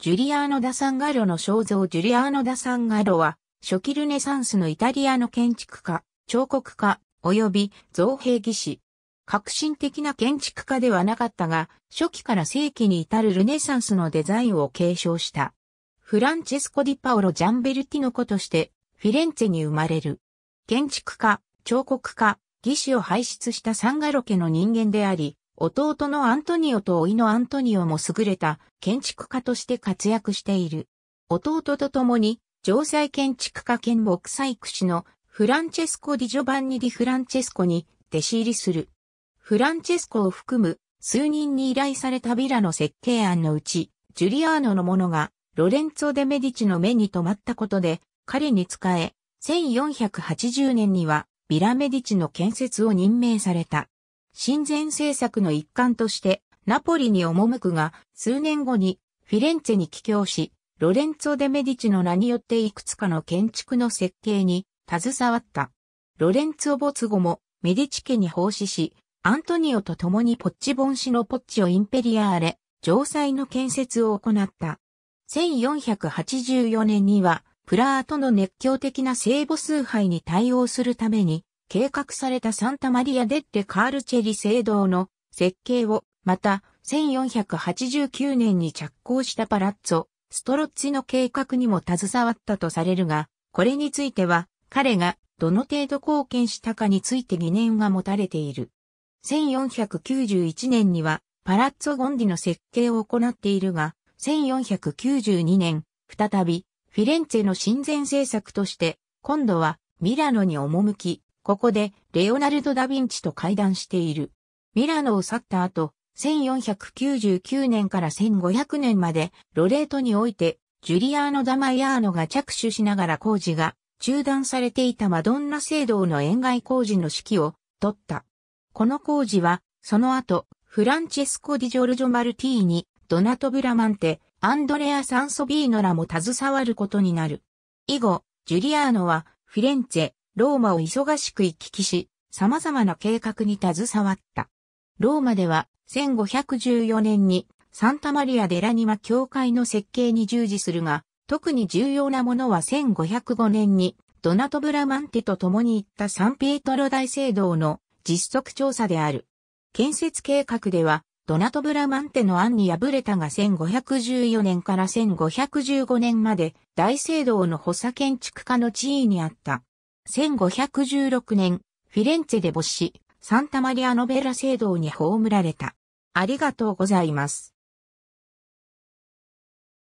ジュリアーノ・ダ・サンガロの肖像ジュリアーノ・ダ・サンガロは、初期ルネサンスのイタリアの建築家、彫刻家、及び造幣技師。革新的な建築家ではなかったが、初期から世紀に至るルネサンスのデザインを継承した。フランチェスコ・ディパオロ・ジャンベルティの子として、フィレンツェに生まれる。建築家、彫刻家、技師を輩出したサンガロ家の人間であり、弟のアントニオと甥のアントニオも優れた建築家として活躍している。弟と共に、城塞建築家兼木細工師のフランチェスコ・ディ・ジョバンニ・ディ・フランチェスコに弟子入りする。フランチェスコを含む数人に依頼されたビラの設計案のうち、ジュリアーノのものがロレンツォ・デ・メディチの目に留まったことで、彼に仕え、1480年にはビラ・メディチの建設を任命された。親善政策の一環としてナポリに赴くが、数年後にフィレンツェに帰郷し、ロレンツォ・デ・メディチの名によっていくつかの建築の設計に携わった。ロレンツォ・ボツゴもメディチ家に奉仕し、アントニオと共にポッチボン氏のポッチをインペリアーレ、城塞の建設を行った。1484年には、プラートの熱狂的な聖母崇拝に対応するために、計画されたサンタマリア・デッテ・カールチェリ聖堂の設計を、また、1489年に着工したパラッツォ、ストロッチの計画にも携わったとされるが、これについては、彼がどの程度貢献したかについて疑念が持たれている。1491年には、パラッツォ・ゴンディの設計を行っているが、1492年、再び、フィレンツェの親善政策として、今度はミラノに赴き、ここでレオナルド・ダ・ヴィンチと会談している。ミラノを去った後、1499年から1500年までロレートにおいて、ジュリアーノ・ダマイアーノが着手しながら工事が中断されていたマドンナ聖堂の円外工事の指揮を取った。この工事は、その後、フランチェスコ・ディジョルジョ・マルティーニ、ドナト・ブラマンテ、アンドレア・サンソビーノらも携わることになる。以後、ジュリアーノは、フィレンツェ、ローマを忙しく行き来し、様々な計画に携わった。ローマでは、1514年にサンタマリア・デラニマ教会の設計に従事するが、特に重要なものは1505年にドナト・ブラマンテと共に行ったサンピエトロ大聖堂の実測調査である。建設計画では、ドナト・ブラマンテの案に敗れたが1514年から1515年まで大聖堂の補佐建築家の地位にあった。1516年、フィレンツェで没し、サンタマリアノベラ聖堂に葬られた。ありがとうございます。